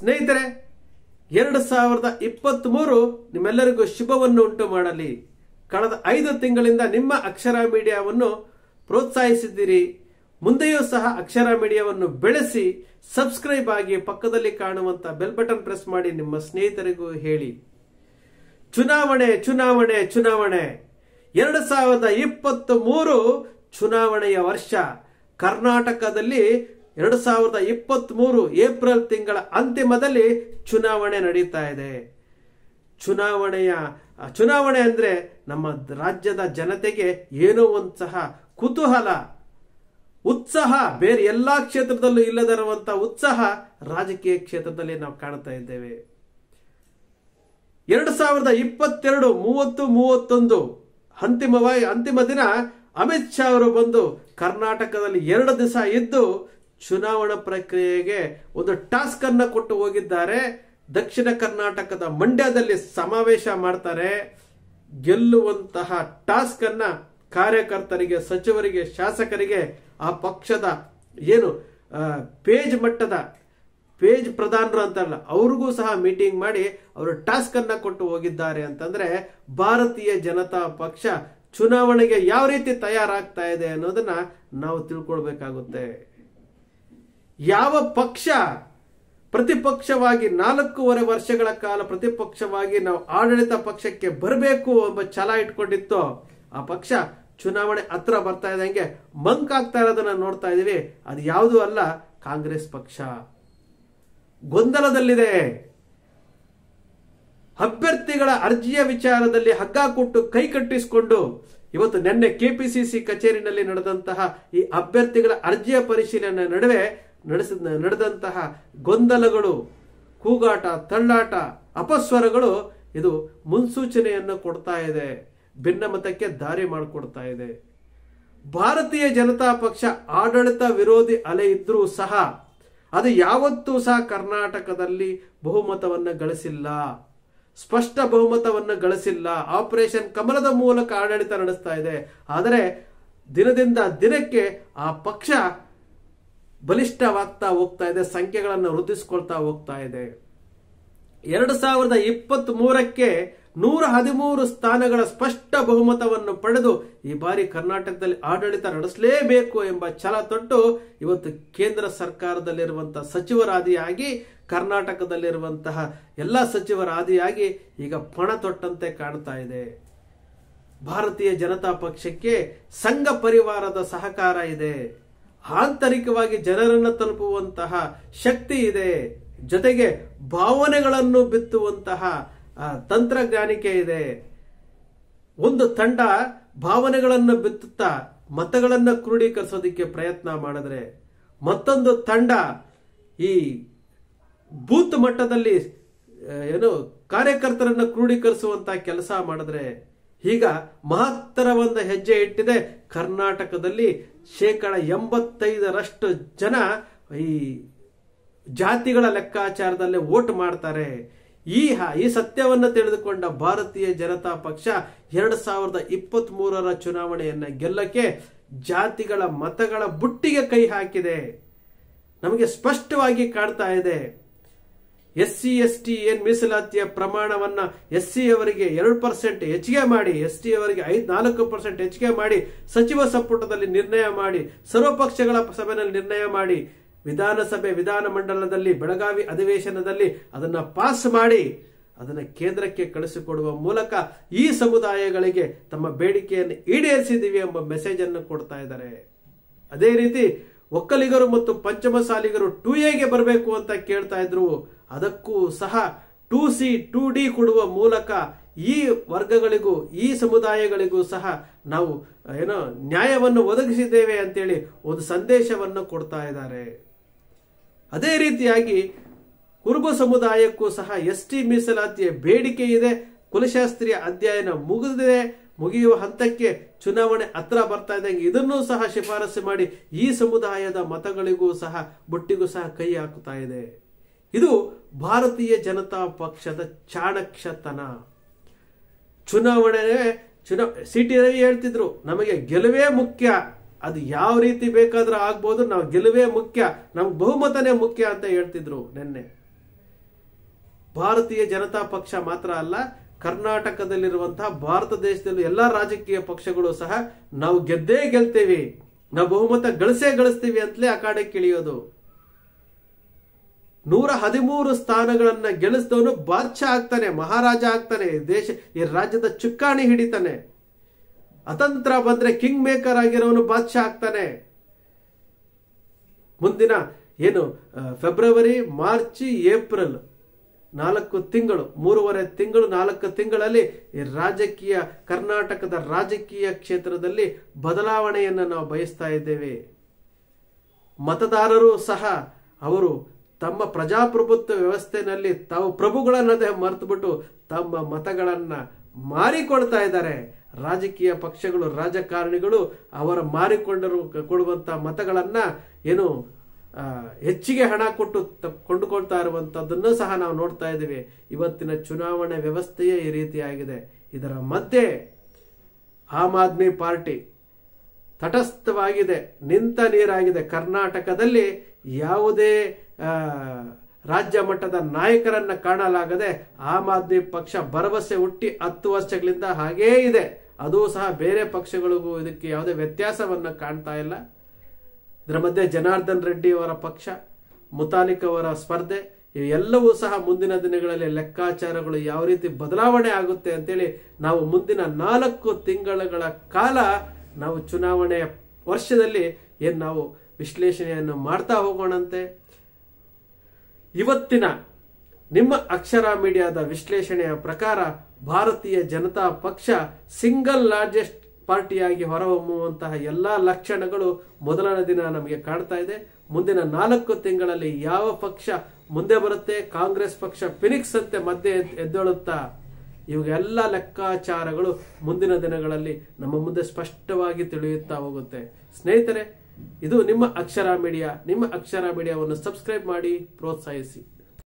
ಸ್ನೇಹಿತರೆ ಎರಡು ಸಾವಿರದ ಇಪ್ಪತ್ತ್ ಮೂರು ನಿಮ್ಮೆಲ್ಲರಿಗೂ ಶುಭವನ್ನು ಉಂಟು ಮಾಡಲಿ ಕಳೆದ ಐದು ತಿಂಗಳಿಂದ ನಿಮ್ಮ ಅಕ್ಷರ ಮೀಡಿಯಾವನ್ನು ಪ್ರೋತ್ಸಾಹಿಸಿದ್ದೀರಿ ಮುಂದೆಯೂ ಸಹ ಅಕ್ಷರ ಮೀಡಿಯಾವನ್ನು ಬೆಳೆಸಿ ಸಬ್ಸ್ಕ್ರೈಬ್ ಆಗಿ ಪಕ್ಕದಲ್ಲಿ ಕಾಣುವಂತ ಬೆಲ್ ಬಟನ್ ಪ್ರೆಸ್ ಮಾಡಿ ನಿಮ್ಮ ಸ್ನೇಹಿತರಿಗೂ ಹೇಳಿ ಚುನಾವಣೆ ಚುನಾವಣೆ ಚುನಾವಣೆ ಎರಡು ಸಾವಿರದ ಇಪ್ಪತ್ತ್ ಮೂರು ಚುನಾವಣೆಯ ವರ್ಷ ಕರ್ನಾಟಕದಲ್ಲಿ ಎರಡು ಸಾವಿರದ ಮೂರು ಏಪ್ರಿಲ್ ತಿಂಗಳ ಅಂತಿಮದಲ್ಲಿ ಚುನಾವಣೆ ನಡೀತಾ ಇದೆ ಚುನಾವಣೆಯ ಚುನಾವಣೆ ಅಂದರೆ ನಮ್ಮ ರಾಜ್ಯದ ಜನತೆಗೆ ಏನೋ ಒಂದು ಸಹ ಕುತೂಹಲ ಉತ್ಸಾಹ ಬೇರೆ ಎಲ್ಲ ಕ್ಷೇತ್ರದಲ್ಲೂ ಇಲ್ಲದಿರುವಂತಹ ಉತ್ಸಾಹ ರಾಜಕೀಯ ಕ್ಷೇತ್ರದಲ್ಲಿ ನಾವು ಕಾಣ್ತಾ ಇದ್ದೇವೆ ಎರಡು ಸಾವಿರದ ಇಪ್ಪತ್ತೆರಡು ಮೂವತ್ತು ಮೂವತ್ತೊಂದು ಅಂತಿಮವಾಗಿ ಅಂತಿಮ ದಿನ ಅಮಿತ್ ಶಾ ಅವರು ಬಂದು ಕರ್ನಾಟಕದಲ್ಲಿ ಎರಡು ದಿವಸ ಇದ್ದು ಚುನಾವಣಾ ಪ್ರಕ್ರಿಯೆಗೆ ಒಂದು ಟಾಸ್ಕ್ ಅನ್ನ ಕೊಟ್ಟು ಹೋಗಿದ್ದಾರೆ ದಕ್ಷಿಣ ಕರ್ನಾಟಕದ ಮಂಡ್ಯದಲ್ಲಿ ಸಮಾವೇಶ ಮಾಡ್ತಾರೆ ಗೆಲ್ಲುವಂತಹ ಟಾಸ್ಕ್ ಅನ್ನ ಕಾರ್ಯಕರ್ತರಿಗೆ ಸಚಿವರಿಗೆ ಶಾಸಕರಿಗೆ ಆ ಪಕ್ಷದ ಏನು ಪೇಜ್ ಮಟ್ಟದ ಪೇಜ್ ಪ್ರಧಾನರು ಅಂತಾರಲ್ಲ ಅವ್ರಿಗೂ ಸಹ ಮೀಟಿಂಗ್ ಮಾಡಿ ಅವರು ಟಾಸ್ಕ್ ಅನ್ನ ಕೊಟ್ಟು ಹೋಗಿದ್ದಾರೆ ಅಂತಂದ್ರೆ ಭಾರತೀಯ ಜನತಾ ಪಕ್ಷ ಚುನಾವಣೆಗೆ ಯಾವ ರೀತಿ ತಯಾರಾಗ್ತಾ ಇದೆ ಅನ್ನೋದನ್ನ ನಾವು ತಿಳ್ಕೊಳ್ಬೇಕಾಗುತ್ತೆ ಯಾವ ಪಕ್ಷ ಪ್ರತಿಪಕ್ಷವಾಗಿ ನಾಲ್ಕೂವರೆ ವರ್ಷಗಳ ಕಾಲ ಪ್ರತಿಪಕ್ಷವಾಗಿ ನಾವು ಆಡಳಿತ ಪಕ್ಷಕ್ಕೆ ಬರಬೇಕು ಎಂಬ ಛಲ ಇಟ್ಕೊಂಡಿತ್ತೋ ಆ ಪಕ್ಷ ಚುನಾವಣೆ ಹತ್ರ ಬರ್ತಾ ಮಂಕ್ ಆಗ್ತಾ ಇರೋದನ್ನ ನೋಡ್ತಾ ಇದೀವಿ ಅದು ಯಾವುದು ಅಲ್ಲ ಕಾಂಗ್ರೆಸ್ ಪಕ್ಷ ಗೊಂದಲದಲ್ಲಿದೆ ಅಭ್ಯರ್ಥಿಗಳ ಅರ್ಜಿಯ ವಿಚಾರದಲ್ಲಿ ಹಗ್ಗ ಕೊಟ್ಟು ಕೈ ಕಟ್ಟಿಸಿಕೊಂಡು ಇವತ್ತು ನಿನ್ನೆ ಕೆಪಿಸಿಸಿ ಕಚೇರಿನಲ್ಲಿ ನಡೆದಂತಹ ಈ ಅಭ್ಯರ್ಥಿಗಳ ಅರ್ಜಿಯ ಪರಿಶೀಲನೆ ನಡುವೆ ನಡೆಸ ನಡೆದಂತಹ ಗೊಂದಲಗಳು ಕೂಗಾಟ ತಳ್ಳಾಟ ಅಪಸ್ವರಗಳು ಇದು ಮುನ್ಸೂಚನೆಯನ್ನು ಕೊಡ್ತಾ ಇದೆ ಭಿನ್ನಮತಕ್ಕೆ ದಾರಿ ಮಾಡಿಕೊಡ್ತಾ ಇದೆ ಭಾರತೀಯ ಜನತಾ ಪಕ್ಷ ಆಡಳಿತ ವಿರೋಧಿ ಅಲೆ ಇದ್ರೂ ಸಹ ಅದು ಯಾವತ್ತೂ ಸಹ ಕರ್ನಾಟಕದಲ್ಲಿ ಬಹುಮತವನ್ನು ಗಳಿಸಿಲ್ಲ ಸ್ಪಷ್ಟ ಬಹುಮತವನ್ನು ಗಳಿಸಿಲ್ಲ ಆಪರೇಷನ್ ಕಮಲದ ಮೂಲಕ ಆಡಳಿತ ನಡೆಸ್ತಾ ಇದೆ ಆದರೆ ದಿನದಿಂದ ದಿನಕ್ಕೆ ಆ ಪಕ್ಷ ಬಲಿಷ್ಠವಾಗ್ತಾ ಹೋಗ್ತಾ ಇದೆ ಸಂಖ್ಯೆಗಳನ್ನು ವೃದ್ಧಿಸ್ಕೊಳ್ತಾ ಹೋಗ್ತಾ ಇದೆ ಎರಡು ಸಾವಿರದ ಇಪ್ಪತ್ತ್ ಮೂರಕ್ಕೆ ನೂರ ಹದಿಮೂರು ಸ್ಥಾನಗಳ ಸ್ಪಷ್ಟ ಬಹುಮತವನ್ನು ಪಡೆದು ಈ ಬಾರಿ ಕರ್ನಾಟಕದಲ್ಲಿ ಆಡಳಿತ ನಡೆಸಲೇಬೇಕು ಎಂಬ ಛಲ ತೊಟ್ಟು ಇವತ್ತು ಕೇಂದ್ರ ಸರ್ಕಾರದಲ್ಲಿರುವಂತಹ ಸಚಿವರಾದಿಯಾಗಿ ಕರ್ನಾಟಕದಲ್ಲಿರುವಂತಹ ಎಲ್ಲ ಸಚಿವರಾದಿಯಾಗಿ ಈಗ ಪಣ ತೊಟ್ಟಂತೆ ಕಾಣ್ತಾ ಇದೆ ಭಾರತೀಯ ಜನತಾ ಪಕ್ಷಕ್ಕೆ ಸಂಘ ಪರಿವಾರದ ಸಹಕಾರ ಇದೆ ಆಂತರಿಕವಾಗಿ ಜನರನ್ನು ತಲುಪುವಂತಹ ಶಕ್ತಿ ಇದೆ ಜೊತೆಗೆ ಭಾವನೆಗಳನ್ನು ಬಿತ್ತುವಂತಹ ತಂತ್ರಜ್ಞಾನಿಕೆ ಇದೆ ಒಂದು ತಂಡ ಭಾವನೆಗಳನ್ನು ಬಿತ್ತುತ್ತಾ ಮತಗಳನ್ನು ಕ್ರೋಢೀಕರಿಸೋದಕ್ಕೆ ಪ್ರಯತ್ನ ಮಾಡಿದ್ರೆ ಮತ್ತೊಂದು ತಂಡ ಈ ಬೂತ್ ಮಟ್ಟದಲ್ಲಿ ಏನು ಕಾರ್ಯಕರ್ತರನ್ನು ಕ್ರೋಢೀಕರಿಸುವಂತಹ ಕೆಲಸ ಮಾಡಿದ್ರೆ ಈಗ ಒಂದು ಹೆಜ್ಜೆ ಇಟ್ಟಿದೆ ಕರ್ನಾಟಕದಲ್ಲಿ ಶೇಕಡ ಎಂಬತ್ತೈದರಷ್ಟು ಜನ ಈ ಜಾತಿಗಳ ಲೆಕ್ಕಾಚಾರದಲ್ಲೇ ವೋಟ್ ಮಾಡ್ತಾರೆ ಈ ಈ ಸತ್ಯವನ್ನು ತಿಳಿದುಕೊಂಡ ಭಾರತೀಯ ಜನತಾ ಪಕ್ಷ ಎರಡು ಸಾವಿರದ ಇಪ್ಪತ್ತ್ ಮೂರರ ಚುನಾವಣೆಯನ್ನು ಗೆಲ್ಲಕ್ಕೆ ಜಾತಿಗಳ ಮತಗಳ ಬುಟ್ಟಿಗೆ ಕೈ ಹಾಕಿದೆ ನಮಗೆ ಸ್ಪಷ್ಟವಾಗಿ ಕಾಣ್ತಾ ಇದೆ ಎಸ್ ಸಿ ಎಸ್ ಟಿ ಏನ್ ಮೀಸಲಾತಿಯ ಪ್ರಮಾಣವನ್ನ ಎಸ್ ಸಿ ಅವರಿಗೆ ಎರಡು ಪರ್ಸೆಂಟ್ ಹೆಚ್ಚಿಗೆ ಮಾಡಿ ಎಸ್ ಟಿ ಅವರಿಗೆ ಐದ್ ನಾಲ್ಕು ಪರ್ಸೆಂಟ್ ಹೆಚ್ಚಿಗೆ ಮಾಡಿ ಸಚಿವ ಸಂಪುಟದಲ್ಲಿ ನಿರ್ಣಯ ಮಾಡಿ ಸರ್ವಪಕ್ಷಗಳ ಸಭೆಯಲ್ಲಿ ನಿರ್ಣಯ ಮಾಡಿ ವಿಧಾನಸಭೆ ವಿಧಾನ ಮಂಡಲದಲ್ಲಿ ಬೆಳಗಾವಿ ಅಧಿವೇಶನದಲ್ಲಿ ಅದನ್ನ ಪಾಸ್ ಮಾಡಿ ಅದನ್ನ ಕೇಂದ್ರಕ್ಕೆ ಕಳಿಸಿಕೊಡುವ ಮೂಲಕ ಈ ಸಮುದಾಯಗಳಿಗೆ ತಮ್ಮ ಬೇಡಿಕೆಯನ್ನು ಈಡೇರಿಸಿದ್ದೀವಿ ಎಂಬ ಮೆಸೇಜ್ ಅನ್ನು ಕೊಡ್ತಾ ಇದ್ದಾರೆ ಅದೇ ರೀತಿ ಒಕ್ಕಲಿಗರು ಮತ್ತು ಪಂಚಮಸಾಲಿಗರು ಟೂ ಎಗೆ ಬರಬೇಕು ಅಂತ ಕೇಳ್ತಾ ಇದ್ರು ಅದಕ್ಕೂ ಸಹ ಟು ಸಿ ಟು ಡಿ ಕೊಡುವ ಮೂಲಕ ಈ ವರ್ಗಗಳಿಗೂ ಈ ಸಮುದಾಯಗಳಿಗೂ ಸಹ ನಾವು ಏನೋ ನ್ಯಾಯವನ್ನು ಒದಗಿಸಿದ್ದೇವೆ ಅಂತೇಳಿ ಒಂದು ಸಂದೇಶವನ್ನು ಕೊಡ್ತಾ ಇದ್ದಾರೆ ಅದೇ ರೀತಿಯಾಗಿ ಕುರುಬ ಸಮುದಾಯಕ್ಕೂ ಸಹ ಎಸ್ ಟಿ ಮೀಸಲಾತಿಯ ಬೇಡಿಕೆ ಇದೆ ಕುಲಶಾಸ್ತ್ರೀಯ ಅಧ್ಯಯನ ಮುಗಿದಿದೆ ಮುಗಿಯುವ ಹಂತಕ್ಕೆ ಚುನಾವಣೆ ಹತ್ರ ಬರ್ತಾ ಇದೆ ಇದನ್ನು ಸಹ ಶಿಫಾರಸು ಮಾಡಿ ಈ ಸಮುದಾಯದ ಮತಗಳಿಗೂ ಸಹ ಬುಟ್ಟಿಗೂ ಸಹ ಕೈ ಹಾಕುತ್ತಾ ಇದೆ ಇದು ಭಾರತೀಯ ಜನತಾ ಪಕ್ಷದ ಚಾಣಕ್ಷತನ ಚುನಾವಣೆ ಚುನಾ ಸಿಟಿ ರವಿ ಹೇಳ್ತಿದ್ರು ನಮಗೆ ಗೆಲುವೇ ಮುಖ್ಯ ಅದು ಯಾವ ರೀತಿ ಬೇಕಾದ್ರೂ ಆಗ್ಬೋದು ನಾವು ಗೆಲುವೇ ಮುಖ್ಯ ನಮ್ಗೆ ಬಹುಮತನೇ ಮುಖ್ಯ ಅಂತ ಹೇಳ್ತಿದ್ರು ನಿನ್ನೆ ಭಾರತೀಯ ಜನತಾ ಪಕ್ಷ ಮಾತ್ರ ಅಲ್ಲ ಕರ್ನಾಟಕದಲ್ಲಿರುವಂತಹ ಭಾರತ ದೇಶದಲ್ಲಿ ಎಲ್ಲ ರಾಜಕೀಯ ಪಕ್ಷಗಳು ಸಹ ನಾವು ಗೆದ್ದೇ ಗೆಲ್ತೇವೆ ನಾವು ಬಹುಮತ ಗಳಿಸೇ ಗಳಿಸ್ತೀವಿ ಅಂತಲೇ ಅಖಾಡಕ್ಕೆ ಇಳಿಯೋದು ನೂರ ಹದಿಮೂರು ಸ್ಥಾನಗಳನ್ನ ಗೆಲ್ಲಿಸಿದವನು ಬಾದ್ಶಾ ಆಗ್ತಾನೆ ಮಹಾರಾಜ ಆಗ್ತಾನೆ ದೇಶ ಈ ರಾಜ್ಯದ ಚುಕ್ಕಾಣಿ ಹಿಡಿತಾನೆ ಅತಂತ್ರ ಬಂದ್ರೆ ಕಿಂಗ್ ಮೇಕರ್ ಆಗಿರೋನು ಬಾದ್ಶಾ ಆಗ್ತಾನೆ ಮುಂದಿನ ಏನು ಫೆಬ್ರವರಿ ಮಾರ್ಚ್ ಏಪ್ರಿಲ್ ನಾಲ್ಕು ತಿಂಗಳು ಮೂರುವರೆ ತಿಂಗಳು ನಾಲ್ಕು ತಿಂಗಳಲ್ಲಿ ಈ ರಾಜಕೀಯ ಕರ್ನಾಟಕದ ರಾಜಕೀಯ ಕ್ಷೇತ್ರದಲ್ಲಿ ಬದಲಾವಣೆಯನ್ನು ನಾವು ಬಯಸ್ತಾ ಇದ್ದೇವೆ ಮತದಾರರು ಸಹ ಅವರು ತಮ್ಮ ಪ್ರಜಾಪ್ರಭುತ್ವ ವ್ಯವಸ್ಥೆನಲ್ಲಿ ತಾವು ಪ್ರಭುಗಳನ್ನದೇ ಮರೆತುಬಿಟ್ಟು ತಮ್ಮ ಮತಗಳನ್ನ ಮಾರಿಕೊಳ್ತಾ ಇದ್ದಾರೆ ರಾಜಕೀಯ ಪಕ್ಷಗಳು ರಾಜಕಾರಣಿಗಳು ಅವರ ಮಾರಿಕೊಂಡರು ಕೊಡುವಂತ ಮತಗಳನ್ನ ಏನು ಹೆಚ್ಚಿಗೆ ಹಣ ಕೊಟ್ಟು ಕೊಂಡುಕೊಳ್ತಾ ಇರುವಂತದ್ದನ್ನು ಸಹ ನಾವು ನೋಡ್ತಾ ಇದ್ದೀವಿ ಇವತ್ತಿನ ಚುನಾವಣೆ ವ್ಯವಸ್ಥೆಯೇ ಈ ರೀತಿಯಾಗಿದೆ ಇದರ ಮಧ್ಯೆ ಆಮ್ ಆದ್ಮಿ ಪಾರ್ಟಿ ತಟಸ್ಥವಾಗಿದೆ ನಿಂತ ನೀರಾಗಿದೆ ಕರ್ನಾಟಕದಲ್ಲಿ ಯಾವುದೇ ರಾಜ್ಯ ಮಟ್ಟದ ನಾಯಕರನ್ನ ಕಾಣಲಾಗದೆ ಆಮ್ ಆದ್ಮಿ ಪಕ್ಷ ಭರವಸೆ ಹುಟ್ಟಿ ಹತ್ತು ವರ್ಷಗಳಿಂದ ಹಾಗೇ ಇದೆ ಅದು ಸಹ ಬೇರೆ ಪಕ್ಷಗಳಿಗೂ ಇದಕ್ಕೆ ಯಾವುದೇ ವ್ಯತ್ಯಾಸವನ್ನ ಕಾಣ್ತಾ ಇಲ್ಲ ಇದರ ಮಧ್ಯೆ ಜನಾರ್ದನ್ ರೆಡ್ಡಿ ಅವರ ಪಕ್ಷ ಮುತಾಲಿಕ್ ಅವರ ಸ್ಪರ್ಧೆ ಇವೆಲ್ಲವೂ ಸಹ ಮುಂದಿನ ದಿನಗಳಲ್ಲಿ ಲೆಕ್ಕಾಚಾರಗಳು ಯಾವ ರೀತಿ ಬದಲಾವಣೆ ಆಗುತ್ತೆ ಅಂತೇಳಿ ನಾವು ಮುಂದಿನ ನಾಲ್ಕು ತಿಂಗಳುಗಳ ಕಾಲ ನಾವು ಚುನಾವಣೆಯ ವರ್ಷದಲ್ಲಿ ಏನು ನಾವು ವಿಶ್ಲೇಷಣೆಯನ್ನು ಮಾಡ್ತಾ ಹೋಗೋಣಂತೆ ಇವತ್ತಿನ ನಿಮ್ಮ ಅಕ್ಷರ ಮೀಡಿಯಾದ ವಿಶ್ಲೇಷಣೆಯ ಪ್ರಕಾರ ಭಾರತೀಯ ಜನತಾ ಪಕ್ಷ ಸಿಂಗಲ್ ಲಾರ್ಜೆಸ್ಟ್ ಪಾರ್ಟಿಯಾಗಿ ಹೊರಹೊಮ್ಮುವಂತಹ ಎಲ್ಲ ಲಕ್ಷಣಗಳು ಮೊದಲನೇ ದಿನ ನಮಗೆ ಕಾಣ್ತಾ ಇದೆ ಮುಂದಿನ ನಾಲ್ಕು ತಿಂಗಳಲ್ಲಿ ಯಾವ ಪಕ್ಷ ಮುಂದೆ ಬರುತ್ತೆ ಕಾಂಗ್ರೆಸ್ ಪಕ್ಷ ಫಿನಿಕ್ಸ್ ಅಂತೆ ಮಧ್ಯೆ ಎದ್ದೇಳುತ್ತಾ ಇವೆಲ್ಲ ಲೆಕ್ಕಾಚಾರಗಳು ಮುಂದಿನ ದಿನಗಳಲ್ಲಿ ನಮ್ಮ ಮುಂದೆ ಸ್ಪಷ್ಟವಾಗಿ ತಿಳಿಯುತ್ತಾ ಹೋಗುತ್ತೆ ಸ್ನೇಹಿತರೆ ಇದು ನಿಮ್ಮ ಅಕ್ಷರ ಮೀಡಿಯಾ ನಿಮ್ಮ ಅಕ್ಷರ ಮೀಡಿಯಾವನ್ನು ಸಬ್ಸ್ಕ್ರೈಬ್ ಮಾಡಿ ಪ್ರೋತ್ಸಾಹಿಸಿ